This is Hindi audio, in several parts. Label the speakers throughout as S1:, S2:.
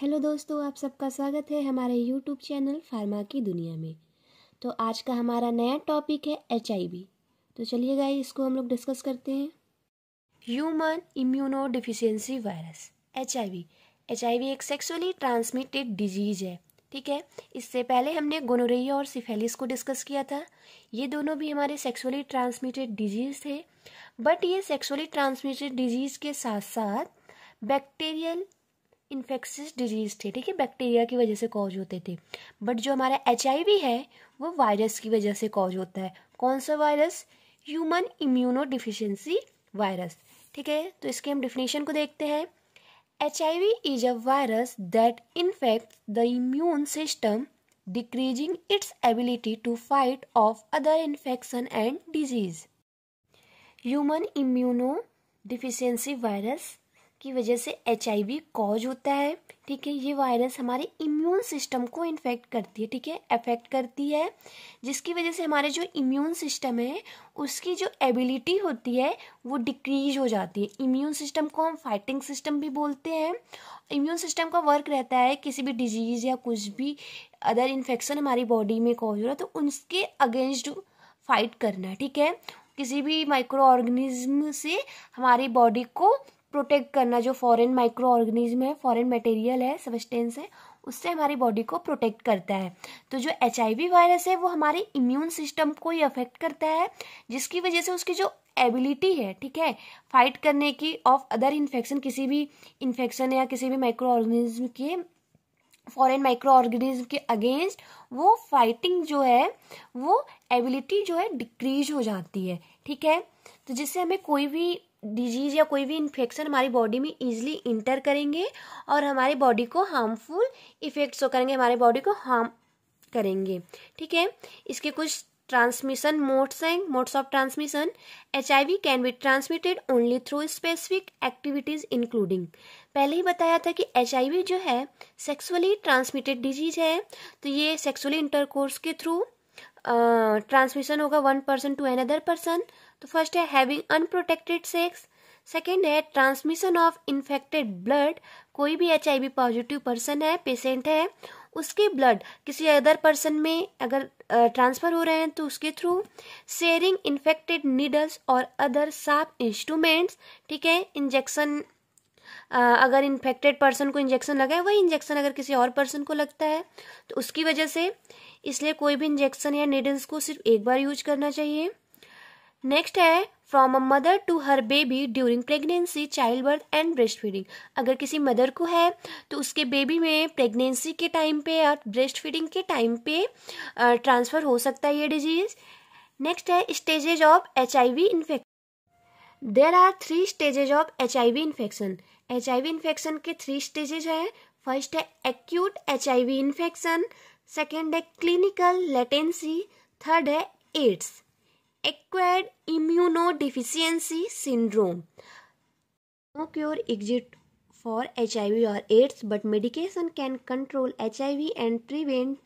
S1: हेलो दोस्तों आप सबका स्वागत है हमारे यूट्यूब चैनल फार्मा की दुनिया में तो आज का हमारा नया टॉपिक है एच तो चलिए गाइस इसको हम लोग डिस्कस करते हैं human immunodeficiency virus H I एक सेक्सुअली ट्रांसमिटेड डिजीज़ है ठीक है इससे पहले हमने गोनोरिया और सिफेलिस को डिस्कस किया था ये दोनों भी हमारे सेक्सुअली ट्रांसमिटेड डिजीज़ थे बट ये सेक्सुअली ट्रांसमिटेड डिजीज़ के साथ साथ बैक्टीरियल इन्फेक्शस डिजीज थे ठीक है बैक्टीरिया की वजह से कॉज होते थे बट जो हमारा एच है वो वायरस की वजह से कॉज होता है कौन सा virus human immunodeficiency virus ठीक है तो इसके हम डिफिनेशन को देखते हैं H I V is a virus that infect the immune system decreasing its ability to fight off other infection and disease human immunodeficiency virus की वजह से एच कॉज होता है ठीक है ये वायरस हमारे इम्यून सिस्टम को इन्फेक्ट करती है ठीक है अफेक्ट करती है जिसकी वजह से हमारे जो इम्यून सिस्टम है उसकी जो एबिलिटी होती है वो डिक्रीज हो जाती है इम्यून सिस्टम को हम फाइटिंग सिस्टम भी बोलते हैं इम्यून सिस्टम का वर्क रहता है किसी भी डिजीज़ या कुछ भी अदर इन्फेक्शन हमारी बॉडी में कॉज हो रहा है तो उसके अगेंस्ट फाइट करना ठीक है किसी भी माइक्रो ऑर्गेनिज्म से हमारी बॉडी को प्रोटेक्ट करना जो फॉरेन माइक्रो ऑर्गेनिज्म है फॉरेन मटेरियल है सबस्टेंस है उससे हमारी बॉडी को प्रोटेक्ट करता है तो जो एच वायरस है वो हमारे इम्यून सिस्टम को ही अफेक्ट करता है जिसकी वजह से उसकी जो एबिलिटी है ठीक है फाइट करने की ऑफ अदर इन्फेक्शन किसी भी इन्फेक्शन या किसी भी माइक्रो ऑर्गेनिज्म के फॉरेन माइक्रो ऑर्गेनिज्म के अगेंस्ट वो फाइटिंग जो है वो एबिलिटी जो है डिक्रीज हो जाती है ठीक है तो जिससे हमें कोई भी डिजीज़ या कोई भी इन्फेक्शन हमारी बॉडी में ईजिली इंटर करेंगे और हमारी बॉडी को हार्मफुल इफ़ेक्ट करेंगे हमारे बॉडी को हार्म करेंगे ठीक है इसके कुछ ट्रांसमिशन मोड्स हैं modes of transmission H I V can be transmitted only through specific activities including पहले ही बताया था कि एच आई वी जो है सेक्सुअली ट्रांसमिटेड डिजीज है तो ये सेक्सुअली इंटरकोर्स के थ्रू ट्रांसमिशन होगा one person to another person तो फर्स्ट है हैविंग अनप्रोटेक्टेड सेक्स सेकेंड है ट्रांसमिशन ऑफ इन्फेक्टेड ब्लड कोई भी एच पॉजिटिव पर्सन है पेशेंट है उसके ब्लड किसी अदर पर्सन में अगर ट्रांसफ़र हो रहे हैं तो उसके थ्रू शेयरिंग इन्फेक्टेड नीडल्स और अदर साफ इंस्ट्रूमेंट्स ठीक है इंजेक्शन अगर इन्फेक्टेड पर्सन को इंजेक्शन लगा है वही इंजेक्शन अगर किसी और पर्सन को लगता है तो उसकी वजह से इसलिए कोई भी इंजेक्शन या नीडल्स को सिर्फ एक बार यूज करना चाहिए नेक्स्ट है from a mother to her baby during pregnancy child birth and breast feeding अगर किसी मदर को है तो उसके बेबी में प्रेगनेंसी के टाइम पे या ब्रेस्ट फीडिंग के टाइम पे ट्रांसफ़र हो सकता है ये डिजीज़ नेक्स्ट है stages of H I V infection there are three stages of H I V infection H I V infection के थ्री स्टेजेज हैं फर्स्ट है acute H I V infection second है क्लिनिकल लेटेंसी थर्ड है AIDS acquired immunodeficiency syndrome. No cure exists for HIV or AIDS, but medication can control HIV and prevent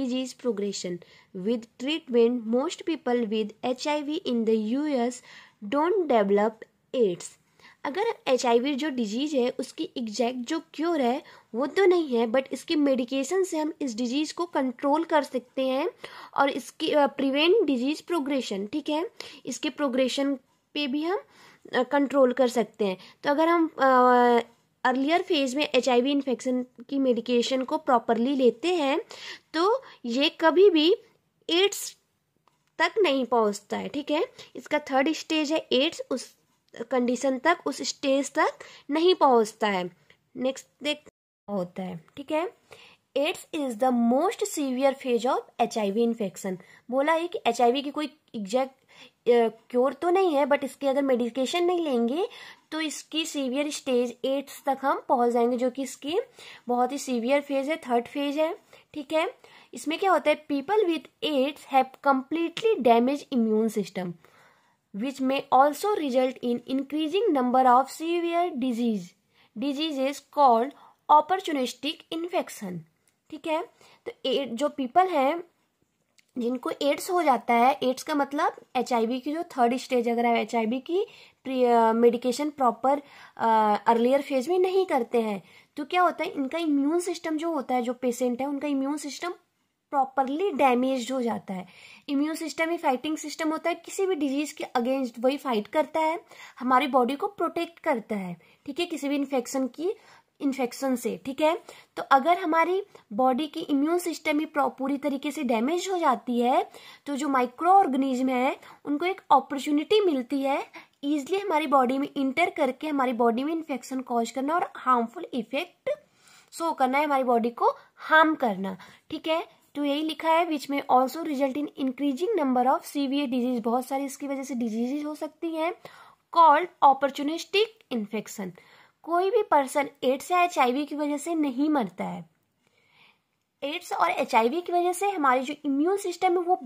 S1: disease progression. With treatment, most people with HIV in the US don't develop AIDS. अगर एच जो डिजीज़ है उसकी एग्जैक्ट जो क्योर है वो तो नहीं है बट इसके मेडिकेशन से हम इस डिजीज़ को कंट्रोल कर सकते हैं और इसकी प्रिवेंट डिजीज़ प्रोग्रेशन ठीक है इसके प्रोग्रेशन पे भी हम कंट्रोल कर सकते हैं तो अगर हम अर्लियर फेज में एच आई इन्फेक्शन की मेडिकेशन को प्रॉपरली लेते हैं तो ये कभी भी एड्स तक नहीं पहुंचता है ठीक है इसका थर्ड स्टेज है एड्स उस कंडीशन तक उस स्टेज तक नहीं पहुंचता है नेक्स्ट देख होता है ठीक है AIDS is the most severe phase of H I V infection बोला है कि एच की कोई एग्जैक्ट क्योर तो नहीं है बट इसके अगर मेडिकेशन नहीं लेंगे तो इसकी सीवियर स्टेज एड्स तक हम पहुंच जाएंगे जो कि इसकी बहुत ही सीवियर फेज है थर्ड फेज है ठीक है इसमें क्या होता है people with AIDS have completely damage immune system which may also result in increasing number of severe disease diseases called opportunistic infection ठीक है तो जो पीपल हैं जिनको एड्स हो जाता है एड्स का मतलब एच की जो थर्ड स्टेज अगर है एच की मेडिकेशन प्रॉपर अर्लियर फेज में नहीं करते हैं तो क्या होता है इनका इम्यून सिस्टम जो होता है जो पेशेंट है उनका इम्यून सिस्टम प्रॉपरली डैमेज हो जाता है इम्यून सिस्टम ही फाइटिंग सिस्टम होता है किसी भी डिजीज के अगेंस्ट वही फाइट करता है हमारी बॉडी को प्रोटेक्ट करता है ठीक है किसी भी इन्फेक्शन की इन्फेक्शन से ठीक है तो अगर हमारी बॉडी की इम्यून सिस्टम ही पूरी तरीके से डैमेज हो जाती है तो जो माइक्रो ऑर्गेनिज्म है उनको एक अपॉर्चुनिटी मिलती है ईजिली हमारी बॉडी में इंटर करके हमारी बॉडी में इन्फेक्शन कॉज करना और हार्मफुल इफेक्ट शो करना है हमारी बॉडी को हार्म करना ठीक है तो यही लिखा है विच में also result in increasing number of severe disease बहुत सारी इसकी वजह से डिजीज हो सकती हैं कॉल्ड अपॉर्चुनिस्टिक इन्फेक्शन कोई भी पर्सन एड्स या एच की वजह से नहीं मरता है एड्स और एच की वजह से हमारी जो इम्यून सिस्टम है वो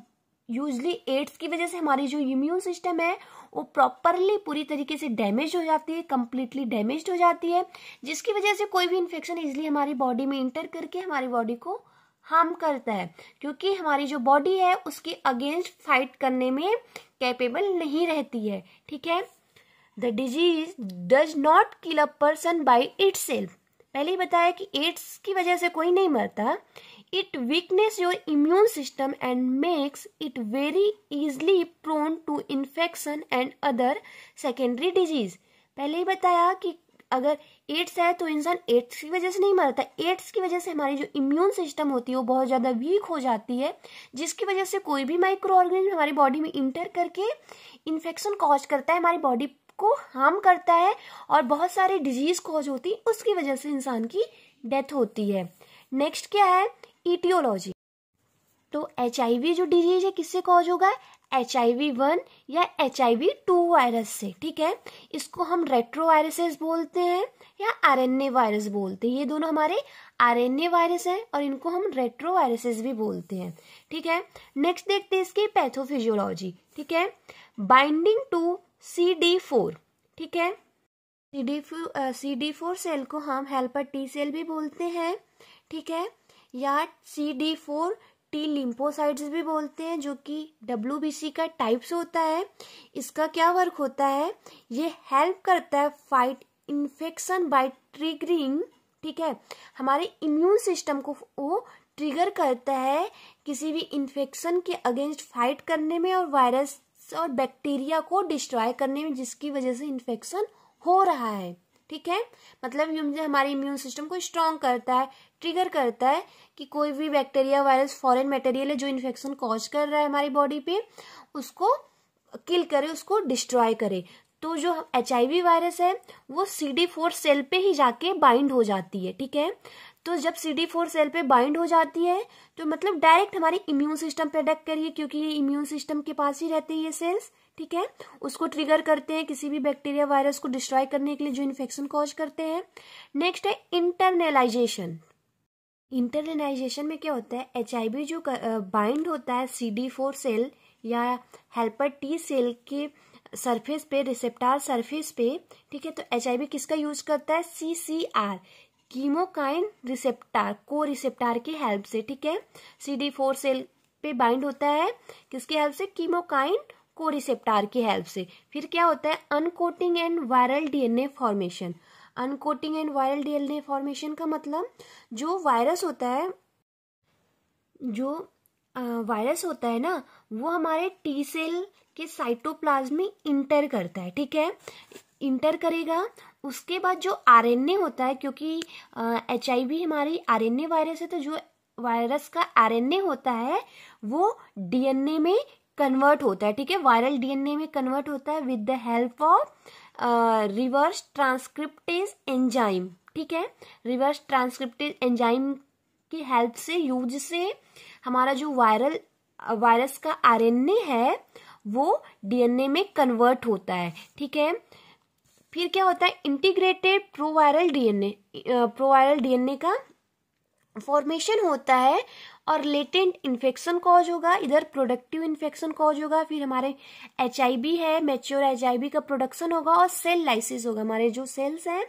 S1: यूजली एड्स की वजह से हमारी जो इम्यून सिस्टम है वो प्रॉपरली पूरी तरीके से डैमेज हो जाती है कम्प्लीटली डैमेज हो जाती है जिसकी वजह से कोई भी इन्फेक्शन इजली हमारी बॉडी में इंटर करके हमारी बॉडी को हार्म करता है क्योंकि हमारी जो बॉडी है उसके अगेंस्ट फाइट करने में कैपेबल नहीं रहती है ठीक है the disease does not kill a person by itself पहले ही बताया कि एड्स की वजह से कोई नहीं मरता it weakness your immune system and makes it very easily prone to infection and other secondary disease पहले ही बताया कि अगर एड्स है तो इंसान एड्स की वजह से नहीं मरता एड्स की वजह से हमारी जो इम्यून सिस्टम होती है वो बहुत ज़्यादा वीक हो जाती है जिसकी वजह से कोई भी माइक्रो ऑर्गेनिज्म हमारी बॉडी में इंटर करके इन्फेक्शन कॉज करता है हमारी बॉडी को हार्म करता है और बहुत सारी डिजीज कॉज होती है उसकी वजह से इंसान की डेथ होती है नेक्स्ट क्या है ईटियोलॉजी तो एच जो डिजीज है किससे कॉज होगा एच आई वी वन या H I V two virus से ठीक है इसको हम रेट्रो वायरसेस बोलते हैं या आर एन ए वायरस बोलते हैं ये दोनों हमारे आर एन ए वायरस है और इनको हम रेट्रो वायरसेस भी बोलते हैं ठीक है नेक्स्ट देखते हैं इसकी पैथोफिजियोलॉजी ठीक है binding to C D four ठीक है C D C D four cell को हम हेल्पर टी सेल भी बोलते हैं ठीक है या C D four T lymphocytes भी बोलते हैं जो कि डब्ल्यू का टाइप्स होता है इसका क्या वर्क होता है ये हेल्प करता है फाइट इन्फेक्शन बाय ट्रिगरिंग ठीक है हमारे इम्यून सिस्टम को वो ट्रिगर करता है किसी भी इन्फेक्शन के अगेंस्ट फाइट करने में और वायरस और बैक्टीरिया को डिस्ट्रॉय करने में जिसकी वजह से इन्फेक्शन हो रहा है ठीक है मतलब हमारे इम्यून सिस्टम को स्ट्रांग करता है ट्रिगर करता है कि कोई भी बैक्टीरिया वायरस फॉरेन मटेरियल है जो इन्फेक्शन कॉज कर रहा है हमारी बॉडी पे उसको किल करे उसको डिस्ट्रॉय करे तो जो एच वायरस है वो सी डी फोर सेल पे ही जाके बाइंड हो जाती है ठीक है तो जब सी डी फोर सेल पे बाइंड हो जाती है तो मतलब डायरेक्ट हमारे इम्यून सिस्टम पे अटैक करिए क्योंकि ये इम्यून सिस्टम के पास ही रहते हैं ये सेल्स ठीक है उसको ट्रिगर करते हैं किसी भी बैक्टीरिया वायरस को डिस्ट्रॉय करने के लिए जो इन्फेक्शन कॉज करते हैं नेक्स्ट है इंटरनलाइजेशन इंटरनाइजेशन में क्या होता है एच जो बाइंड होता है सी सेल या हेल्पर टी सेल के सरफेस पे रिसेप्टार सरफेस पे ठीक है तो एच किसका यूज करता है C C R chemokine receptor को रिसेप्टार की हेल्प से ठीक है सी डी फोर सेल पे बाइंड होता है किसकी हेल्प से कीमोकाइन को रिसेप्टार की हेल्प से फिर क्या होता है uncoating and viral DNA formation uncoating and viral DNA formation का मतलब जो वायरस होता है जो वायरस होता है ना वो हमारे टी सेल के साइटोप्लाज्म में इंटर करता है ठीक है इंटर करेगा उसके बाद जो आरएनए होता है क्योंकि एच हमारी आरएनए वायरस है तो जो वायरस का आरएनए होता है वो डीएनए में कन्वर्ट होता है ठीक है वायरल डीएनए में कन्वर्ट होता है with the help of reverse transcriptase enzyme ठीक है रिवर्स ट्रांसक्रिप्टेज एंजाइम की हेल्प से यूज से हमारा जो वायरल वायरस का आरएनए है वो डीएनए में कन्वर्ट होता है ठीक है फिर क्या होता है integrated proviral DNA proviral DNA का फॉर्मेशन होता है और लेटेंट इन्फेक्शन कॉज होगा इधर प्रोडक्टिव इन्फेक्शन कॉज होगा फिर हमारे एच है मेच्योर एच का प्रोडक्शन होगा और सेल लाइसिस होगा हमारे जो सेल्स हैं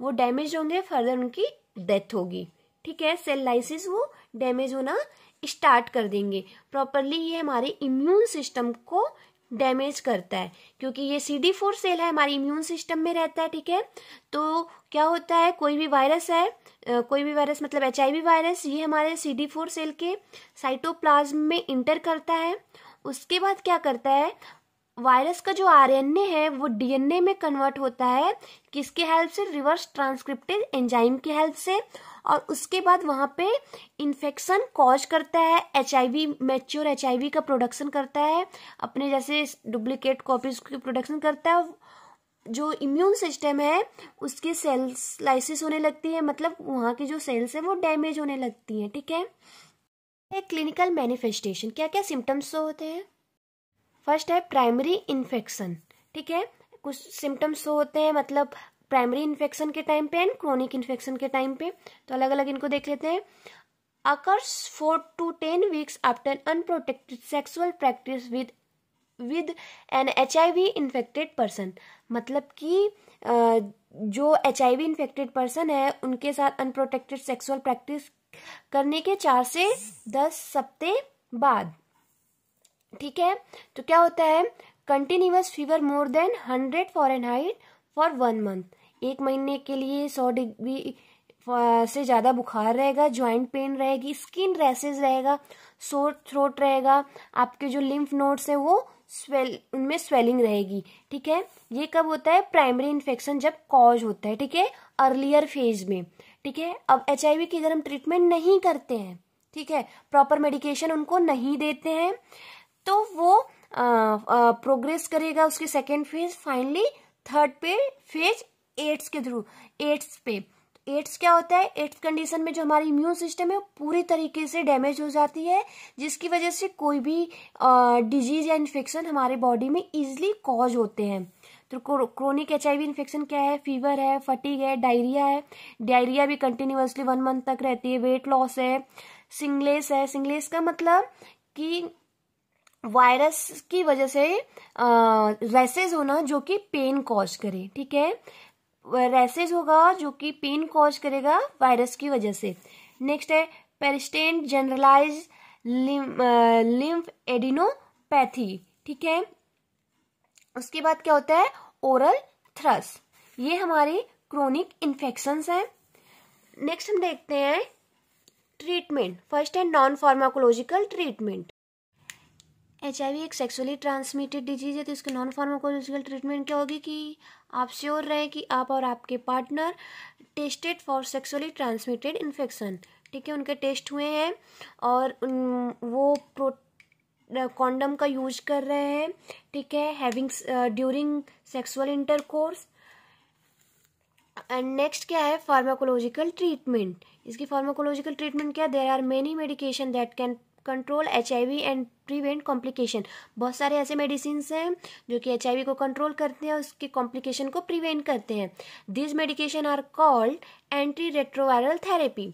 S1: वो डैमेज होंगे फर्दर उनकी डेथ होगी ठीक है सेल लाइसिस वो डैमेज होना स्टार्ट कर देंगे प्रॉपरली ये हमारे इम्यून सिस्टम को डैमेज करता है क्योंकि ये सी डी फोर सेल है हमारी इम्यून सिस्टम में रहता है ठीक है तो क्या होता है कोई भी वायरस है कोई भी वायरस मतलब एच आई वी वायरस ये हमारे सी डी फोर सेल के साइटोप्लाज्म में इंटर करता है उसके बाद क्या करता है वायरस का जो आरएनए है वो डीएनए में कन्वर्ट होता है किसके हेल्प से रिवर्स ट्रांसक्रिप्टेड एंजाइम की हेल्प से और उसके बाद वहाँ पे इन्फेक्शन कॉज करता है एच आई मैच्योर एच का प्रोडक्शन करता है अपने जैसे डुप्लीकेट कॉपीज की प्रोडक्शन करता है जो इम्यून सिस्टम है उसके सेल्स लाइसिस होने लगती है मतलब वहाँ की जो सेल्स है वो डैमेज होने लगती हैं ठीक है क्लिनिकल मैनिफेस्टेशन क्या क्या सिम्टम्स होते हैं फर्स्ट है प्राइमरी इन्फेक्शन ठीक है कुछ सिम्टम्स तो होते हैं मतलब प्राइमरी इन्फेक्शन के टाइम पे एंड क्रोनिक इन्फेक्शन के टाइम पे तो अलग अलग इनको देख लेते हैं occurs four to ten weeks after unprotected sexual practice with with an H I V infected person मतलब कि जो H I V infected person है उनके साथ अनप्रोटेक्टेड सेक्सुअल प्रैक्टिस करने के चार से दस सप्ते बाद ठीक है तो क्या होता है continuous fever more than hundred an height for one month एक महीने के लिए सौ डिग्री से ज़्यादा बुखार रहेगा ज्वाइंट पेन रहेगी स्किन रैसेज रहेगा सोर थ्रोट रहेगा आपके जो लिम्फ नोड्स हैं वो स्वेल उनमें स्वेलिंग रहेगी ठीक है ये कब होता है प्राइमरी इन्फेक्शन जब कॉज होता है ठीक है अर्लियर फेज में ठीक है अब एच की अगर हम ट्रीटमेंट नहीं करते हैं ठीक है प्रॉपर मेडिकेशन उनको नहीं देते हैं तो वो प्रोग्रेस करेगा उसके सेकेंड फेज फाइनली थर्ड पे फेज एड्स के थ्रू एड्स पे एड्स क्या होता है एड्स कंडीशन में जो हमारी इम्यून सिस्टम है वो पूरी तरीके से डैमेज हो जाती है जिसकी वजह से कोई भी डिजीज या इन्फेक्शन हमारे बॉडी में इजिली कॉज होते हैं तो क्रोनिक एच आई इन्फेक्शन क्या है फीवर है फटीग है डायरिया है डायरिया भी कंटिन्यूसली वन मंथ तक रहती है वेट लॉस है सिंगलेस है सिंगलेस का मतलब कि वायरस की वजह से रेसेज होना जो कि पेन कॉज करे ठीक है रेसेज होगा जो कि पेन कॉज करेगा वायरस की वजह से नेक्स्ट है पेरिस्टेंट जनरलाइज लिम्फ एडिनोपैथी ठीक है उसके बाद क्या होता है ओरल थ्रस ये हमारी क्रोनिक इन्फेक्शंस हैं नेक्स्ट हम देखते हैं ट्रीटमेंट फर्स्ट है नॉन फार्माकोलॉजिकल ट्रीटमेंट एच एक सेक्सुअली ट्रांसमिटेड डिजीज़ है तो इसके नॉन फार्माकोलॉजिकल ट्रीटमेंट क्या होगी कि आप श्योर रहे कि आप और आपके partner tested for sexually transmitted infection ठीक है उनके टेस्ट हुए हैं और उन, वो प्रो कॉन्डम का यूज कर रहे हैं ठीक है having during sexual intercourse and next क्या है फार्माकोलॉजिकल ट्रीटमेंट इसकी फार्माकोलॉजिकल ट्रीटमेंट क्या there are many medication that can control H and prevent complication बहुत सारे ऐसे मेडिसिन हैं जो कि एच को कंट्रोल करते हैं उसके कॉम्प्लिकेशन को प्रिवेंट करते हैं this medication are called anti retroviral therapy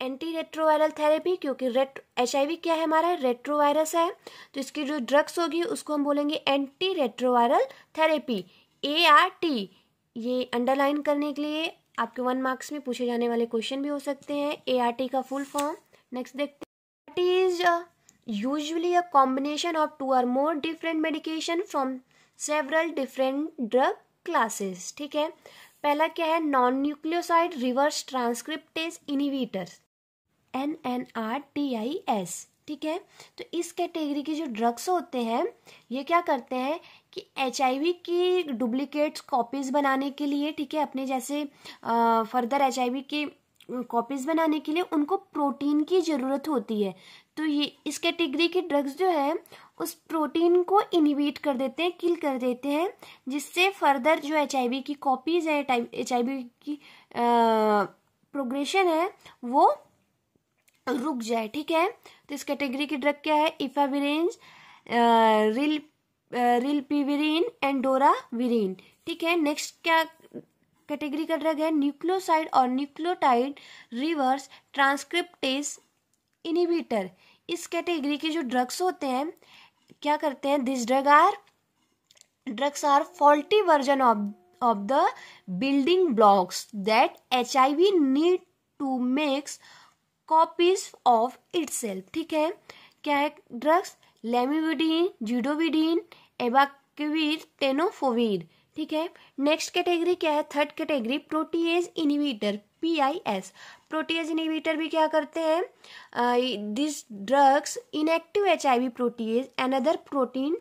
S1: anti retroviral therapy क्योंकि रेट्रो एच क्या है हमारा रेट्रोवायरस है तो इसकी जो ड्रग्स होगी उसको हम बोलेंगे anti retroviral therapy A R T ये अंडरलाइन करने के लिए आपके वन मार्क्स में पूछे जाने वाले क्वेश्चन भी हो सकते हैं ए आर टी का फुल फॉर्म नेक्स्ट देखते that is usually a combination of two or more different medication from several different drug classes ठीक है पहला क्या है non nucleoside reverse transcriptase inhibitor N N R T I S ठीक है तो इस कैटेगरी के जो ड्रग्स होते हैं ये क्या करते हैं कि एच की डुप्लीकेट्स कॉपीज़ बनाने के लिए ठीक है अपने जैसे फर्दर uh, एच के कॉपीज बनाने के लिए उनको प्रोटीन की ज़रूरत होती है तो ये इस कैटेगरी के ड्रग्स जो है उस प्रोटीन को इनिवेट कर देते हैं किल कर देते हैं जिससे फर्दर जो एच की कॉपीज है एच की प्रोग्रेशन है वो रुक जाए ठीक है तो इस कैटेगरी की ड्रग क्या है इफाविरेंज रिल रिलपीविरीन एंड विरिन ठीक है नेक्स्ट क्या कैटेगरी का ड्रग है न्यूक्लियोसाइड और न्यूक्लियोटाइड रिवर्स ट्रांसक्रिप्टेस इनिबिटर इस कैटेगरी के जो ड्रग्स होते हैं क्या करते हैं this drug are drugs are faulty version of of the building blocks that H I V need to makes copies of it ठीक है क्या है ड्रग्स लेमिविडीन जीडोविडीन एबाक्विर टेनोफोविर ठीक है नेक्स्ट कैटेगरी क्या है third category protease inhibitor P I S protease inhibitor भी क्या करते हैं this drugs inactive H I V protease and other protein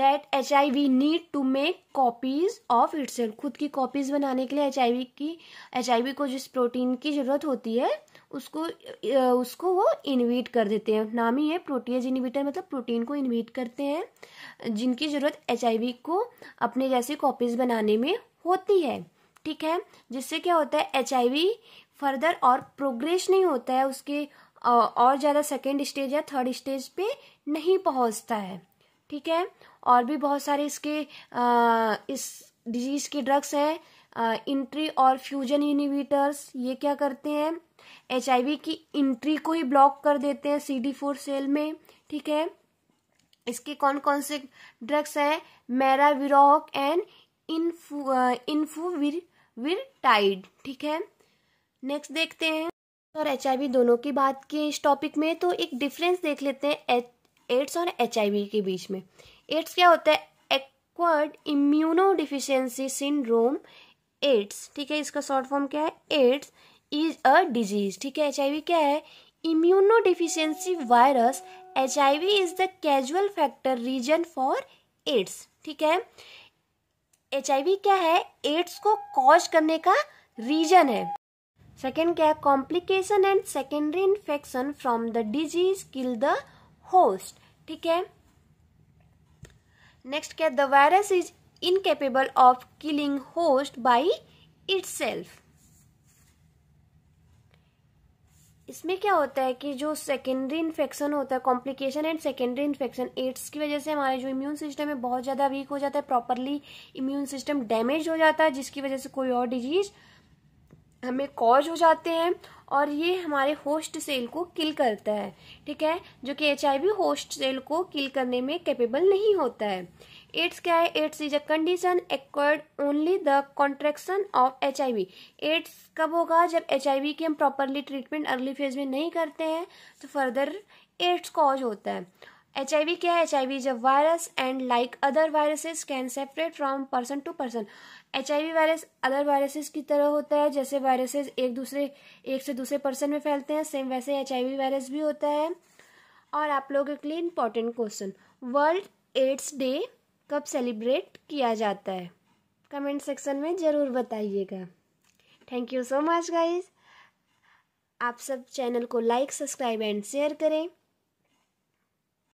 S1: that H I V need to make copies of its खुद की कॉपीज बनाने के लिए एच आई वी की एच आई वी को जिस प्रोटीन की जरूरत होती है उसको उसको वो इन्वीट कर देते हैं नाम ही है प्रोटीज इनविटर मतलब प्रोटीन को इन्वीट करते हैं जिनकी ज़रूरत एच को अपने जैसे कॉपीज़ बनाने में होती है ठीक है जिससे क्या होता है एच फर्दर और प्रोग्रेस नहीं होता है उसके और ज़्यादा सेकेंड स्टेज या थर्ड स्टेज पे नहीं पहुंचता है ठीक है और भी बहुत सारे इसके आ, इस डिजीज़ के ड्रग्स हैं इंट्री और फ्यूजन इनिविटर्स ये क्या करते हैं एच की इंट्री को ही ब्लॉक कर देते हैं सी डी फोर सेल में ठीक है इसके कौन कौन से ड्रग्स हैं मैराविरोक एंड इन्फू इन्फूविर टाइड ठीक है नेक्स्ट देखते हैं और एच दोनों की बात की इस टॉपिक में तो एक डिफरेंस देख लेते हैं एड्स और एच के बीच में एड्स क्या होता है acquired immunodeficiency syndrome AIDS ठीक है इसका शॉर्ट फॉर्म क्या है एड्स इज अ डिजीज ठीक है एच क्या है immunodeficiency virus H is the causal factor reason for AIDS ठीक है एच क्या है एड्स को कॉज करने का रीजन है सेकेंड क्या है complication and secondary infection from the disease kill the host ठीक है नेक्स्ट क्या the virus is incapable of killing host by itself इसमें क्या होता है कि जो सेकेंडरी इन्फेक्शन होता है complication and secondary infection AIDS की वजह से हमारे जो इम्यून सिस्टम है बहुत ज़्यादा वीक हो जाता है प्रॉपरली इम्यून सिस्टम डैमेज हो जाता है जिसकी वजह से कोई और डिजीज हमें कॉज हो जाते हैं और ये हमारे होस्ट सेल को किल करता है ठीक है जो कि एच होस्ट सेल को किल करने में कैपेबल नहीं होता है एड्स क्या है AIDS is a condition acquired only the contraction of H AIDS कब होगा जब एच की हम प्रॉपरली ट्रीटमेंट अर्ली फेज में नहीं करते हैं तो फर्दर एड्स कॉज होता है एच क्या है H I V is a virus and like other viruses can separate from person to person H virus other viruses की तरह होता है जैसे वायरसेस एक दूसरे एक से दूसरे पर्सन में फैलते हैं सेम वैसे एच वायरस भी होता है और आप लोगों के लिए important question world AIDS day कब सेलिब्रेट किया जाता है कमेंट सेक्शन में ज़रूर बताइएगा thank you so much guys आप सब चैनल को लाइक सब्सक्राइब एंड शेयर करें